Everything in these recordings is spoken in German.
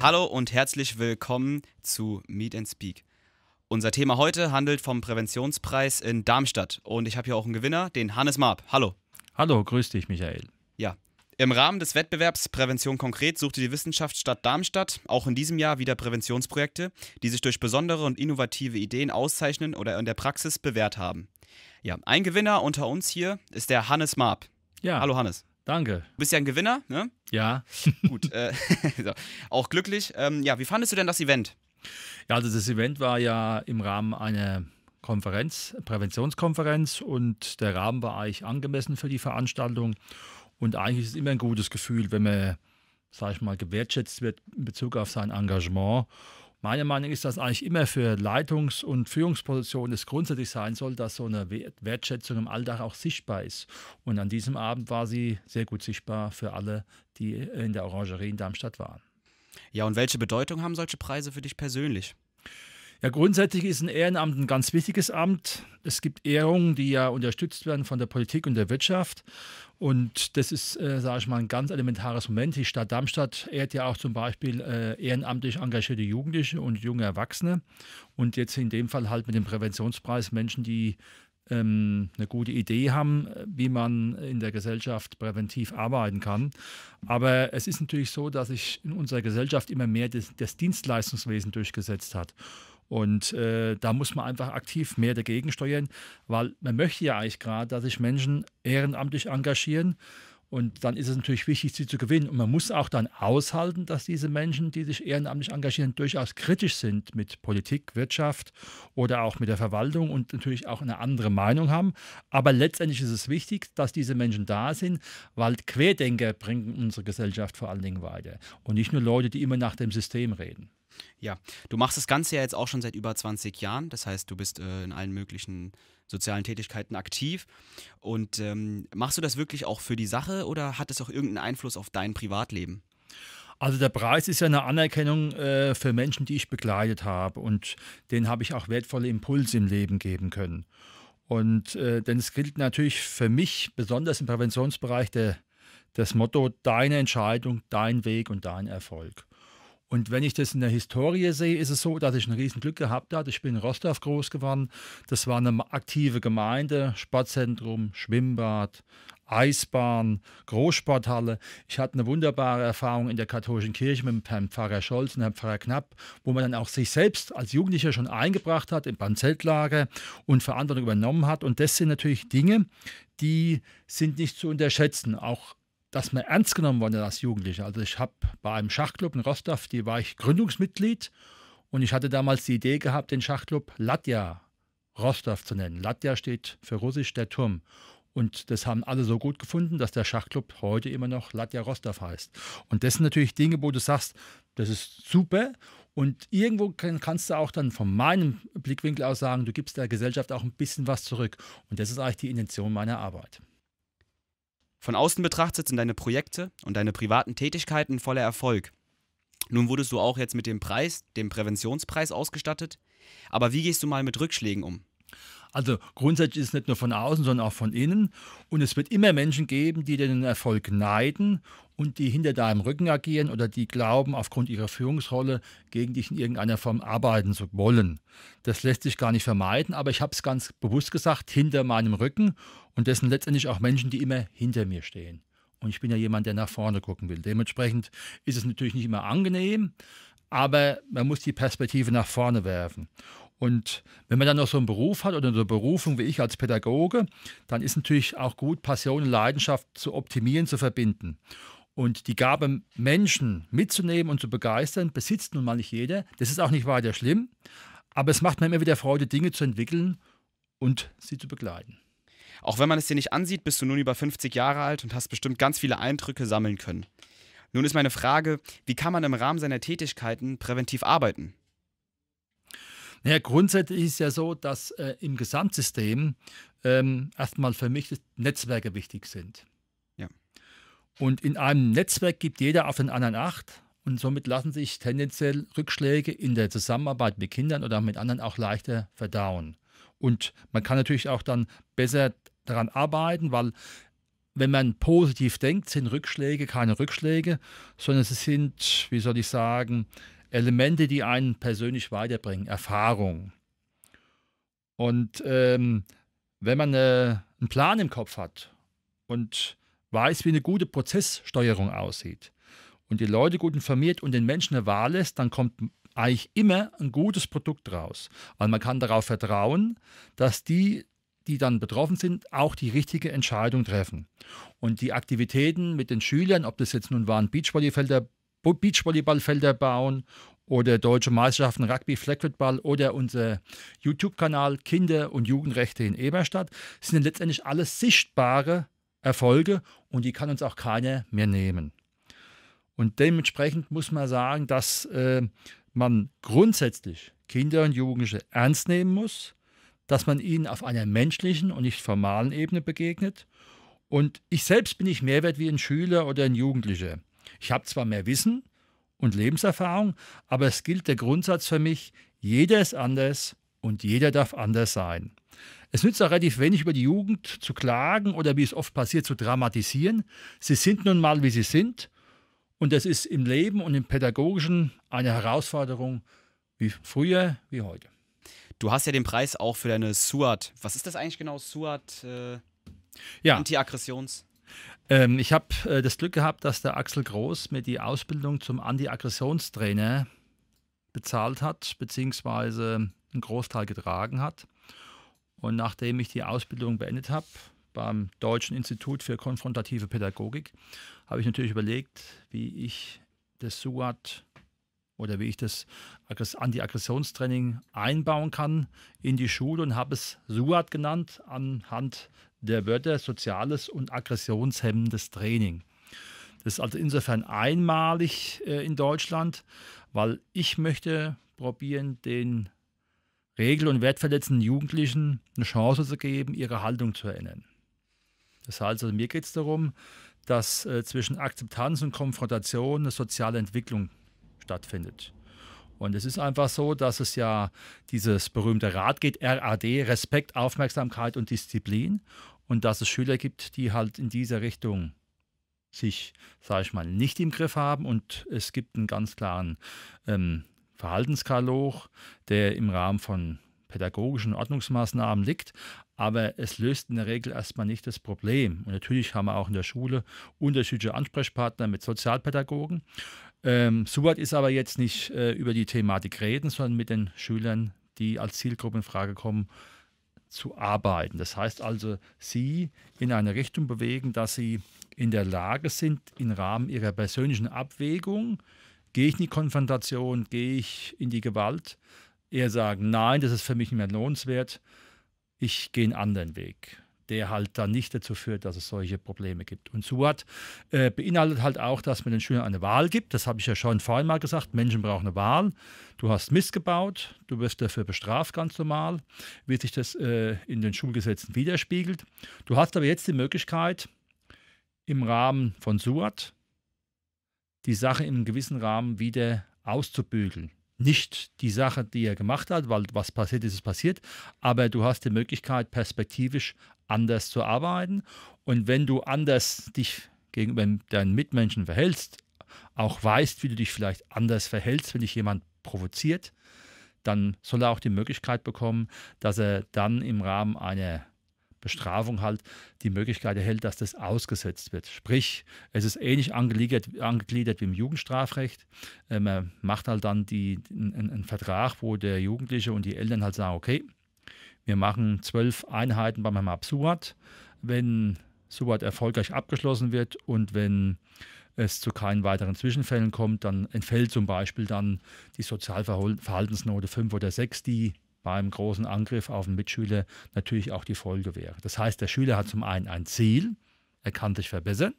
Hallo und herzlich willkommen zu Meet and Speak. Unser Thema heute handelt vom Präventionspreis in Darmstadt. Und ich habe hier auch einen Gewinner, den Hannes Marb. Hallo. Hallo, grüß dich, Michael. Ja. Im Rahmen des Wettbewerbs Prävention konkret suchte die Wissenschaftsstadt Darmstadt auch in diesem Jahr wieder Präventionsprojekte, die sich durch besondere und innovative Ideen auszeichnen oder in der Praxis bewährt haben. Ja, ein Gewinner unter uns hier ist der Hannes Marb. Ja. Hallo Hannes. Danke. Du bist ja ein Gewinner, ne? Ja. Gut. Äh, auch glücklich. Ähm, ja, wie fandest du denn das Event? Ja, also das Event war ja im Rahmen einer Konferenz, Präventionskonferenz und der Rahmen war eigentlich angemessen für die Veranstaltung. Und eigentlich ist es immer ein gutes Gefühl, wenn man, sag ich mal, gewertschätzt wird in Bezug auf sein Engagement. Meine Meinung ist, dass eigentlich immer für Leitungs- und Führungspositionen es grundsätzlich sein soll, dass so eine Wertschätzung im Alltag auch sichtbar ist. Und an diesem Abend war sie sehr gut sichtbar für alle, die in der Orangerie in Darmstadt waren. Ja, und welche Bedeutung haben solche Preise für dich persönlich? Ja, grundsätzlich ist ein Ehrenamt ein ganz wichtiges Amt. Es gibt Ehrungen, die ja unterstützt werden von der Politik und der Wirtschaft. Und das ist, äh, sage ich mal, ein ganz elementares Moment. Die Stadt Darmstadt ehrt ja auch zum Beispiel äh, ehrenamtlich engagierte Jugendliche und junge Erwachsene. Und jetzt in dem Fall halt mit dem Präventionspreis Menschen, die ähm, eine gute Idee haben, wie man in der Gesellschaft präventiv arbeiten kann. Aber es ist natürlich so, dass sich in unserer Gesellschaft immer mehr das, das Dienstleistungswesen durchgesetzt hat. Und äh, da muss man einfach aktiv mehr dagegen steuern, weil man möchte ja eigentlich gerade, dass sich Menschen ehrenamtlich engagieren und dann ist es natürlich wichtig, sie zu gewinnen. Und man muss auch dann aushalten, dass diese Menschen, die sich ehrenamtlich engagieren, durchaus kritisch sind mit Politik, Wirtschaft oder auch mit der Verwaltung und natürlich auch eine andere Meinung haben. Aber letztendlich ist es wichtig, dass diese Menschen da sind, weil Querdenker bringen unsere Gesellschaft vor allen Dingen weiter. Und nicht nur Leute, die immer nach dem System reden. Ja, du machst das Ganze ja jetzt auch schon seit über 20 Jahren. Das heißt, du bist äh, in allen möglichen sozialen Tätigkeiten aktiv. Und ähm, machst du das wirklich auch für die Sache oder hat es auch irgendeinen Einfluss auf dein Privatleben? Also der Preis ist ja eine Anerkennung äh, für Menschen, die ich begleitet habe. Und denen habe ich auch wertvolle Impulse im Leben geben können. Und äh, denn es gilt natürlich für mich, besonders im Präventionsbereich, der, das Motto, deine Entscheidung, dein Weg und dein Erfolg. Und wenn ich das in der Historie sehe, ist es so, dass ich ein Riesenglück gehabt habe. Ich bin in Rostov groß geworden. Das war eine aktive Gemeinde, Sportzentrum, Schwimmbad, Eisbahn, Großsporthalle. Ich hatte eine wunderbare Erfahrung in der katholischen Kirche mit Herrn Pfarrer Scholz und Herrn Pfarrer Knapp, wo man dann auch sich selbst als Jugendlicher schon eingebracht hat im Zeltlager und Verantwortung übernommen hat. Und das sind natürlich Dinge, die sind nicht zu unterschätzen. Auch dass man ernst genommen worden ist als Jugendlicher. Also ich habe bei einem Schachclub in Rostov, die war ich Gründungsmitglied und ich hatte damals die Idee gehabt, den Schachclub Latja Rostov zu nennen. Latja steht für Russisch der Turm. Und das haben alle so gut gefunden, dass der Schachclub heute immer noch Latja Rostov heißt. Und das sind natürlich Dinge, wo du sagst, das ist super. Und irgendwo kannst du auch dann von meinem Blickwinkel aus sagen, du gibst der Gesellschaft auch ein bisschen was zurück. Und das ist eigentlich die Intention meiner Arbeit. Von außen betrachtet sind deine Projekte und deine privaten Tätigkeiten voller Erfolg. Nun wurdest du auch jetzt mit dem Preis, dem Präventionspreis ausgestattet, aber wie gehst du mal mit Rückschlägen um? Also grundsätzlich ist es nicht nur von außen, sondern auch von innen. Und es wird immer Menschen geben, die den Erfolg neiden und die hinter deinem Rücken agieren oder die glauben, aufgrund ihrer Führungsrolle gegen dich in irgendeiner Form arbeiten zu wollen. Das lässt sich gar nicht vermeiden, aber ich habe es ganz bewusst gesagt, hinter meinem Rücken. Und das sind letztendlich auch Menschen, die immer hinter mir stehen. Und ich bin ja jemand, der nach vorne gucken will. Dementsprechend ist es natürlich nicht immer angenehm, aber man muss die Perspektive nach vorne werfen. Und wenn man dann noch so einen Beruf hat oder so eine Berufung wie ich als Pädagoge, dann ist natürlich auch gut, Passion und Leidenschaft zu optimieren, zu verbinden. Und die Gabe, Menschen mitzunehmen und zu begeistern, besitzt nun mal nicht jeder. Das ist auch nicht weiter schlimm. Aber es macht mir immer wieder Freude, Dinge zu entwickeln und sie zu begleiten. Auch wenn man es dir nicht ansieht, bist du nun über 50 Jahre alt und hast bestimmt ganz viele Eindrücke sammeln können. Nun ist meine Frage, wie kann man im Rahmen seiner Tätigkeiten präventiv arbeiten? Naja, grundsätzlich ist es ja so, dass äh, im Gesamtsystem ähm, erstmal für mich Netzwerke wichtig sind. Ja. Und in einem Netzwerk gibt jeder auf den anderen acht und somit lassen sich tendenziell Rückschläge in der Zusammenarbeit mit Kindern oder mit anderen auch leichter verdauen. Und man kann natürlich auch dann besser daran arbeiten, weil wenn man positiv denkt, sind Rückschläge keine Rückschläge, sondern sie sind, wie soll ich sagen, Elemente, die einen persönlich weiterbringen, Erfahrung. Und ähm, wenn man äh, einen Plan im Kopf hat und weiß, wie eine gute Prozesssteuerung aussieht und die Leute gut informiert und den Menschen eine Wahl lässt, dann kommt eigentlich immer ein gutes Produkt raus. Weil man kann darauf vertrauen, dass die, die dann betroffen sind, auch die richtige Entscheidung treffen. Und die Aktivitäten mit den Schülern, ob das jetzt nun waren Beachbodyfelder, Beachvolleyballfelder bauen oder deutsche Meisterschaften Rugby, Flagball oder unser YouTube-Kanal Kinder- und Jugendrechte in Eberstadt sind letztendlich alles sichtbare Erfolge und die kann uns auch keiner mehr nehmen. Und dementsprechend muss man sagen, dass äh, man grundsätzlich Kinder und Jugendliche ernst nehmen muss, dass man ihnen auf einer menschlichen und nicht formalen Ebene begegnet. Und ich selbst bin nicht mehr wert wie ein Schüler oder ein Jugendlicher. Ich habe zwar mehr Wissen und Lebenserfahrung, aber es gilt der Grundsatz für mich, jeder ist anders und jeder darf anders sein. Es nützt auch relativ wenig, über die Jugend zu klagen oder wie es oft passiert, zu dramatisieren. Sie sind nun mal, wie sie sind. Und das ist im Leben und im Pädagogischen eine Herausforderung wie früher, wie heute. Du hast ja den Preis auch für deine SUAT. Was ist das eigentlich genau, SUAT? Äh, ja. Antiaggressions? Ähm, ich habe äh, das Glück gehabt, dass der Axel Groß mir die Ausbildung zum Anti-Aggressionstrainer bezahlt hat, beziehungsweise einen Großteil getragen hat. Und nachdem ich die Ausbildung beendet habe, beim Deutschen Institut für konfrontative Pädagogik, habe ich natürlich überlegt, wie ich das SUAT oder wie ich das Anti-Aggressionstraining einbauen kann in die Schule und habe es SUAT genannt anhand der Wörter soziales und aggressionshemmendes Training. Das ist also insofern einmalig äh, in Deutschland, weil ich möchte probieren, den regel- und wertverletzenden Jugendlichen eine Chance zu geben, ihre Haltung zu ändern. Das heißt, also mir geht es darum, dass äh, zwischen Akzeptanz und Konfrontation eine soziale Entwicklung stattfindet. Und es ist einfach so, dass es ja dieses berühmte Rad geht, RAD, Respekt, Aufmerksamkeit und Disziplin und dass es Schüler gibt, die halt in dieser Richtung sich, sage ich mal, nicht im Griff haben und es gibt einen ganz klaren ähm, Verhaltenskatalog, der im Rahmen von pädagogischen Ordnungsmaßnahmen liegt, aber es löst in der Regel erstmal nicht das Problem. Und natürlich haben wir auch in der Schule unterschiedliche Ansprechpartner mit Sozialpädagogen. Ähm, Subert ist aber jetzt nicht äh, über die Thematik reden, sondern mit den Schülern, die als Zielgruppe in Frage kommen, zu arbeiten. Das heißt also, sie in eine Richtung bewegen, dass sie in der Lage sind, im Rahmen ihrer persönlichen Abwägung, gehe ich in die Konfrontation, gehe ich in die Gewalt, eher sagen, nein, das ist für mich nicht mehr lohnenswert, ich gehe einen anderen Weg der halt dann nicht dazu führt, dass es solche Probleme gibt. Und SUAT äh, beinhaltet halt auch, dass man den Schülern eine Wahl gibt. Das habe ich ja schon vorhin mal gesagt. Menschen brauchen eine Wahl. Du hast missgebaut, du wirst dafür bestraft, ganz normal, wie sich das äh, in den Schulgesetzen widerspiegelt. Du hast aber jetzt die Möglichkeit, im Rahmen von SUAT die Sache in einem gewissen Rahmen wieder auszubügeln nicht die Sache, die er gemacht hat, weil was passiert ist, ist passiert, aber du hast die Möglichkeit, perspektivisch anders zu arbeiten. Und wenn du anders dich gegenüber deinen Mitmenschen verhältst, auch weißt, wie du dich vielleicht anders verhältst, wenn dich jemand provoziert, dann soll er auch die Möglichkeit bekommen, dass er dann im Rahmen einer Bestrafung halt die Möglichkeit erhält, dass das ausgesetzt wird. Sprich, es ist ähnlich angegliedert, angegliedert wie im Jugendstrafrecht. Ähm, man macht halt dann die, einen, einen Vertrag, wo der Jugendliche und die Eltern halt sagen, okay, wir machen zwölf Einheiten beim HMAP Suat. Wenn Suat erfolgreich abgeschlossen wird und wenn es zu keinen weiteren Zwischenfällen kommt, dann entfällt zum Beispiel dann die Sozialverhaltensnote 5 oder 6, die bei einem großen Angriff auf den Mitschüler natürlich auch die Folge wäre. Das heißt, der Schüler hat zum einen ein Ziel, er kann sich verbessern.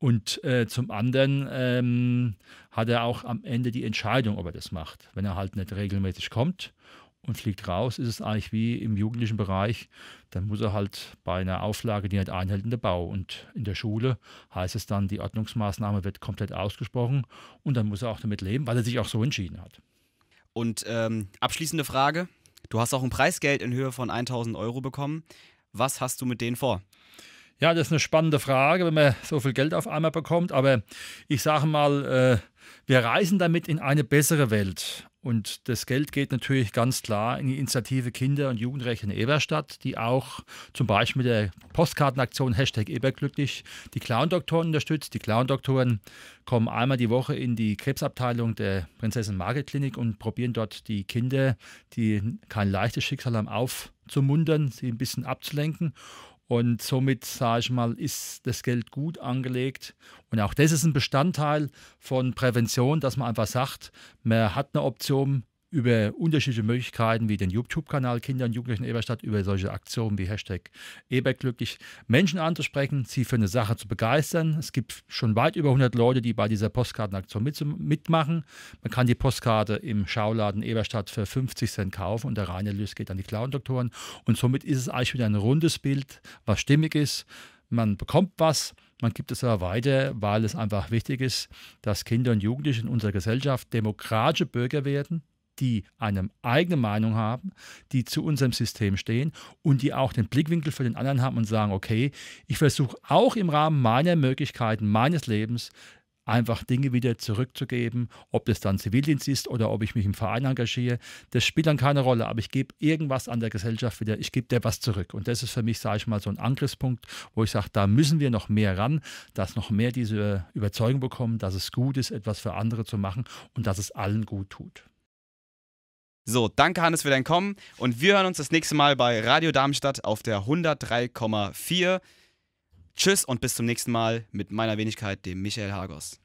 Und äh, zum anderen ähm, hat er auch am Ende die Entscheidung, ob er das macht. Wenn er halt nicht regelmäßig kommt und fliegt raus, ist es eigentlich wie im jugendlichen Bereich. Dann muss er halt bei einer Auflage, die nicht einhält, in der Bau. Und in der Schule heißt es dann, die Ordnungsmaßnahme wird komplett ausgesprochen und dann muss er auch damit leben, weil er sich auch so entschieden hat. Und ähm, abschließende Frage: Du hast auch ein Preisgeld in Höhe von 1000 Euro bekommen. Was hast du mit denen vor? Ja, das ist eine spannende Frage, wenn man so viel Geld auf einmal bekommt. Aber ich sage mal, äh, wir reisen damit in eine bessere Welt. Und das Geld geht natürlich ganz klar in die Initiative Kinder- und Jugendrechte in Eberstadt, die auch zum Beispiel mit der Postkartenaktion Hashtag Eberglücklich die Clown-Doktoren unterstützt. Die Clown-Doktoren kommen einmal die Woche in die Krebsabteilung der Prinzessin Margaret Klinik und probieren dort die Kinder, die kein leichtes Schicksal haben, aufzumuntern, sie ein bisschen abzulenken. Und somit, sage ich mal, ist das Geld gut angelegt. Und auch das ist ein Bestandteil von Prävention, dass man einfach sagt, man hat eine Option, über unterschiedliche Möglichkeiten wie den YouTube-Kanal Kinder und Jugendlichen Eberstadt, über solche Aktionen wie Hashtag Eberglücklich, Menschen anzusprechen, sie für eine Sache zu begeistern. Es gibt schon weit über 100 Leute, die bei dieser Postkartenaktion mit, mitmachen. Man kann die Postkarte im Schauladen Eberstadt für 50 Cent kaufen und der reine Lust geht an die Clown-Doktoren. Und somit ist es eigentlich wieder ein rundes Bild, was stimmig ist. Man bekommt was, man gibt es aber weiter, weil es einfach wichtig ist, dass Kinder und Jugendliche in unserer Gesellschaft demokratische Bürger werden, die eine eigene Meinung haben, die zu unserem System stehen und die auch den Blickwinkel für den anderen haben und sagen, okay, ich versuche auch im Rahmen meiner Möglichkeiten, meines Lebens, einfach Dinge wieder zurückzugeben, ob das dann Zivildienst ist oder ob ich mich im Verein engagiere, das spielt dann keine Rolle, aber ich gebe irgendwas an der Gesellschaft wieder, ich gebe der was zurück. Und das ist für mich, sage ich mal, so ein Angriffspunkt, wo ich sage, da müssen wir noch mehr ran, dass noch mehr diese Überzeugung bekommen, dass es gut ist, etwas für andere zu machen und dass es allen gut tut. So, danke Hannes für dein Kommen und wir hören uns das nächste Mal bei Radio Darmstadt auf der 103,4. Tschüss und bis zum nächsten Mal mit meiner Wenigkeit, dem Michael Hagos.